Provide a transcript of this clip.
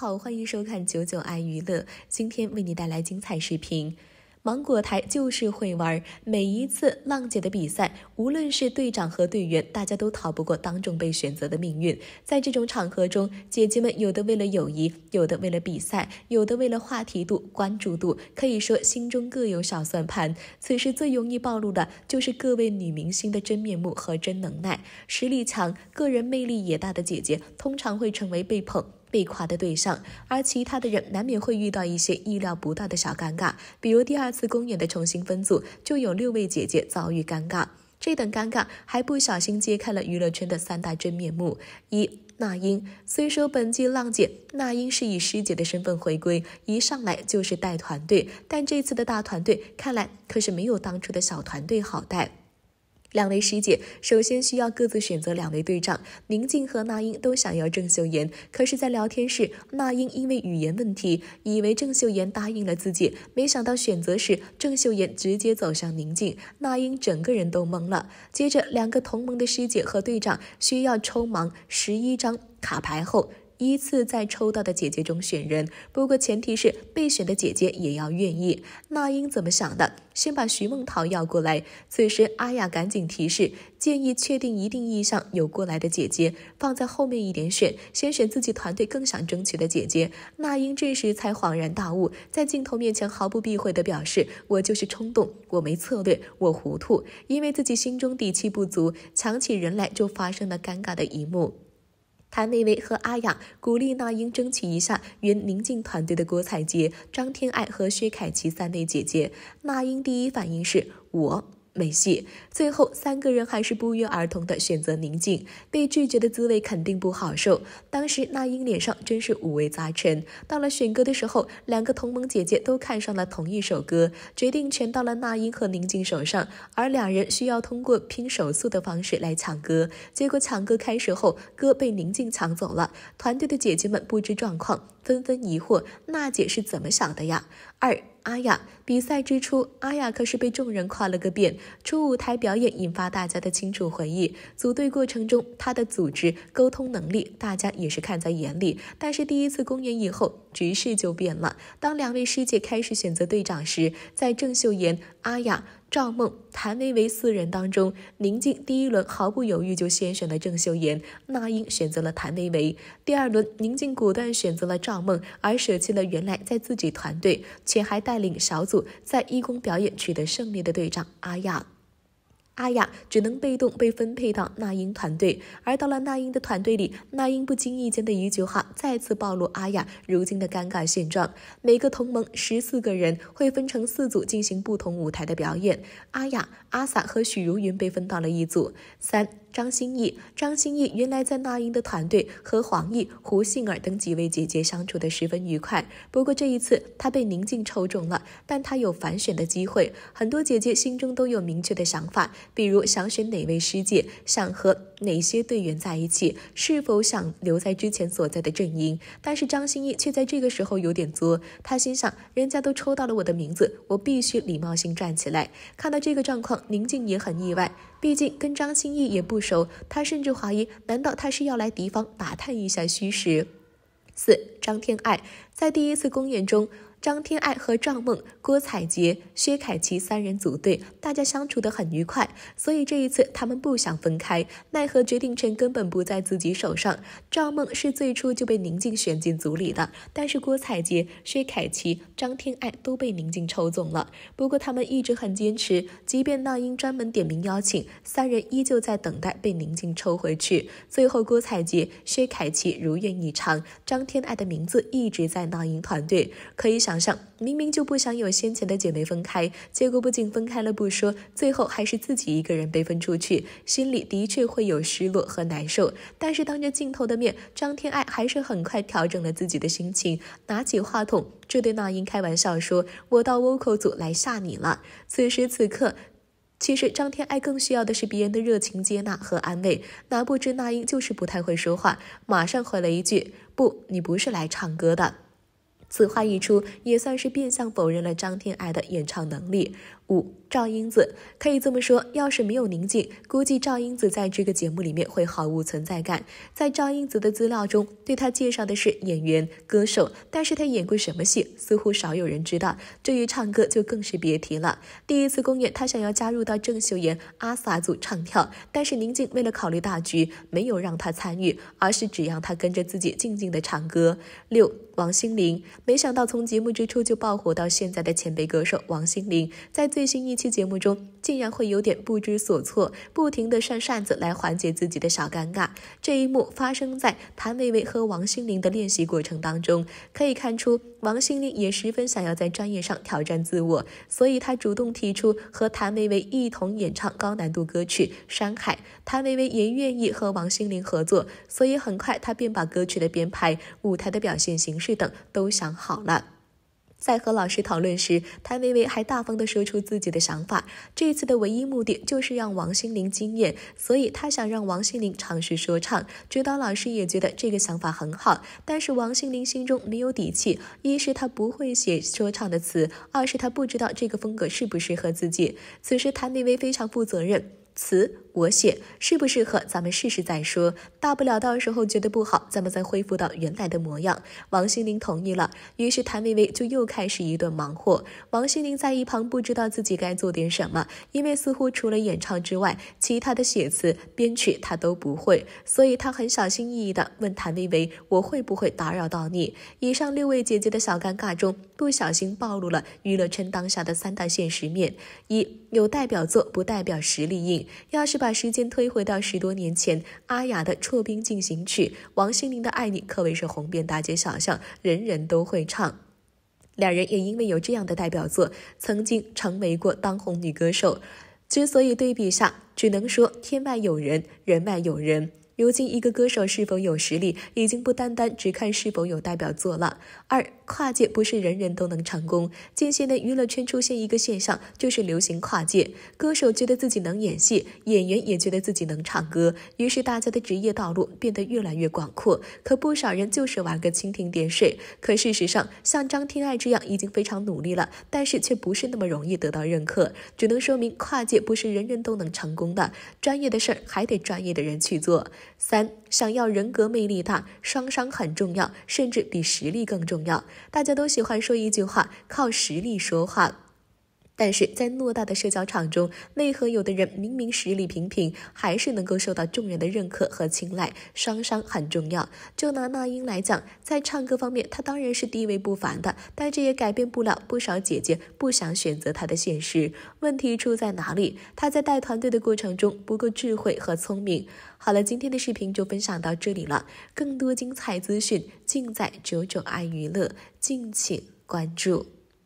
好，欢迎收看九九爱娱乐，今天为你带来精彩视频。芒果台就是会玩，每一次浪姐的比赛，无论是队长和队员，大家都逃不过当众被选择的命运。在这种场合中，姐姐们有的为了友谊，有的为了比赛，有的为了话题度、关注度，可以说心中各有小算盘。此时最容易暴露的就是各位女明星的真面目和真能耐。实力强、个人魅力也大的姐姐，通常会成为被捧。被夸的对象，而其他的人难免会遇到一些意料不到的小尴尬，比如第二次公演的重新分组，就有六位姐姐遭遇尴尬。这等尴尬还不小心揭开了娱乐圈的三大真面目：一、那英虽说本季浪姐那英是以师姐的身份回归，一上来就是带团队，但这次的大团队看来可是没有当初的小团队好带。两位师姐首先需要各自选择两位队长，宁静和那英都想要郑秀妍，可是，在聊天时，那英因为语言问题，以为郑秀妍答应了自己，没想到选择时，郑秀妍直接走向宁静，那英整个人都懵了。接着，两个同盟的师姐和队长需要抽盲十一张卡牌后。依次在抽到的姐姐中选人，不过前提是被选的姐姐也要愿意。那英怎么想的？先把徐梦桃要过来。此时阿雅赶紧提示，建议确定一定意向有过来的姐姐放在后面一点选，先选自己团队更想争取的姐姐。那英这时才恍然大悟，在镜头面前毫不避讳地表示：“我就是冲动，我没策略，我糊涂，因为自己心中底气不足，抢起人来就发生了尴尬的一幕。”谭维维和阿雅鼓励那英争取一下，原宁静团队的郭采洁、张天爱和薛凯琪三位姐姐。那英第一反应是我。没戏，最后三个人还是不约而同的选择宁静。被拒绝的滋味肯定不好受，当时那英脸上真是五味杂陈。到了选歌的时候，两个同盟姐姐都看上了同一首歌，决定全到了那英和宁静手上，而两人需要通过拼手速的方式来抢歌。结果抢歌开始后，歌被宁静抢走了，团队的姐姐们不知状况，纷纷疑惑：娜姐是怎么想的呀？二。阿雅比赛之初，阿雅可是被众人夸了个遍。初舞台表演引发大家的清楚回忆，组队过程中她的组织沟通能力，大家也是看在眼里。但是第一次公演以后，局势就变了。当两位师姐开始选择队长时，在郑秀妍、阿雅。赵梦、谭维维四人当中，宁静第一轮毫不犹豫就先选了郑秀妍，那英选择了谭维维。第二轮，宁静果断选择了赵梦，而舍弃了原来在自己团队却还带领小组在一公表演取得胜利的队长阿亚。阿雅只能被动被分配到那英团队，而到了那英的团队里，那英不经意间的一句话再次暴露阿雅如今的尴尬现状。每个同盟十四个人会分成四组进行不同舞台的表演，阿雅、阿萨和许茹芸被分到了一组。三。张歆艺，张歆艺原来在那英的团队和黄奕、胡杏儿等几位姐姐相处得十分愉快。不过这一次她被宁静抽中了，但她有反选的机会。很多姐姐心中都有明确的想法，比如想选哪位师姐，想和哪些队员在一起，是否想留在之前所在的阵营。但是张歆艺却在这个时候有点作，她心想：人家都抽到了我的名字，我必须礼貌性站起来。看到这个状况，宁静也很意外。毕竟跟张歆艺也不熟，他甚至怀疑，难道他是要来敌方打探一下虚实？四张天爱在第一次公演中。张天爱和赵梦、郭采洁、薛凯琪三人组队，大家相处得很愉快，所以这一次他们不想分开。奈何决定权根本不在自己手上。赵梦是最初就被宁静选进组里的，但是郭采洁、薛凯琪、张天爱都被宁静抽走了。不过他们一直很坚持，即便那英专门点名邀请，三人依旧在等待被宁静抽回去。最后，郭采洁、薛凯琪如愿以偿，张天爱的名字一直在那英团队，可以。想想明明就不想有先前的姐妹分开，结果不仅分开了不说，最后还是自己一个人被分出去，心里的确会有失落和难受。但是当着镜头的面，张天爱还是很快调整了自己的心情，拿起话筒就对那英开玩笑说：“我到 vocal 组来吓你了。”此时此刻，其实张天爱更需要的是别人的热情接纳和安慰。哪不知那英就是不太会说话，马上回了一句：“不，你不是来唱歌的。”此话一出，也算是变相否认了张天爱的演唱能力。五赵英子可以这么说，要是没有宁静，估计赵英子在这个节目里面会毫无存在感。在赵英子的资料中，对他介绍的是演员、歌手，但是他演过什么戏似乎少有人知道，至于唱歌就更是别提了。第一次公演，他想要加入到郑秀妍阿萨组唱跳，但是宁静为了考虑大局，没有让他参与，而是只让他跟着自己静静的唱歌。六王心凌，没想到从节目之初就爆火到现在的前辈歌手王心凌，在。最新一期节目中，竟然会有点不知所措，不停地扇扇子来缓解自己的小尴尬。这一幕发生在谭维维和王心凌的练习过程当中，可以看出王心凌也十分想要在专业上挑战自我，所以她主动提出和谭维维一同演唱高难度歌曲《山海》。谭维维也愿意和王心凌合作，所以很快她便把歌曲的编排、舞台的表现形式等都想好了。在和老师讨论时，谭维维还大方的说出自己的想法。这次的唯一目的就是让王心凌惊艳，所以他想让王心凌尝试说唱。指导老师也觉得这个想法很好，但是王心凌心中没有底气。一是他不会写说唱的词，二是他不知道这个风格适不适合自己。此时，谭维维非常负责任，词。我写适不适合，咱们试试再说。大不了到时候觉得不好，咱们再恢复到原来的模样。王心凌同意了，于是谭维维就又开始一顿忙活。王心凌在一旁不知道自己该做点什么，因为似乎除了演唱之外，其他的写词、编曲他都不会，所以他很小心翼翼地问谭维维：“我会不会打扰到你？”以上六位姐姐的小尴尬中，不小心暴露了娱乐圈当下的三大现实面：一有代表作不代表实力硬，要是把把时间推回到十多年前，阿雅的《锉冰进行曲》，王心凌的《爱你》可谓是红遍大街小巷，人人都会唱。两人也因为有这样的代表作，曾经成为过当红女歌手。之所以对比下，只能说天外有人，人外有人。如今，一个歌手是否有实力，已经不单单只看是否有代表作了。二，跨界不是人人都能成功。近些年娱乐圈出现一个现象，就是流行跨界歌手觉得自己能演戏，演员也觉得自己能唱歌，于是大家的职业道路变得越来越广阔。可不少人就是玩个蜻蜓点水。可事实上，像张天爱这样已经非常努力了，但是却不是那么容易得到认可，只能说明跨界不是人人都能成功的。专业的事儿还得专业的人去做。三想要人格魅力大，双商很重要，甚至比实力更重要。大家都喜欢说一句话：靠实力说话。但是在偌大的社交场中，内核有的人明明实力平平，还是能够受到众人的认可和青睐？双商很重要。就拿那英来讲，在唱歌方面，她当然是地位不凡的，但这也改变不了不少姐姐不想选择她的现实。问题出在哪里？她在带团队的过程中不够智慧和聪明。好了，今天的视频就分享到这里了，更多精彩资讯尽在九九爱娱乐，敬请关注。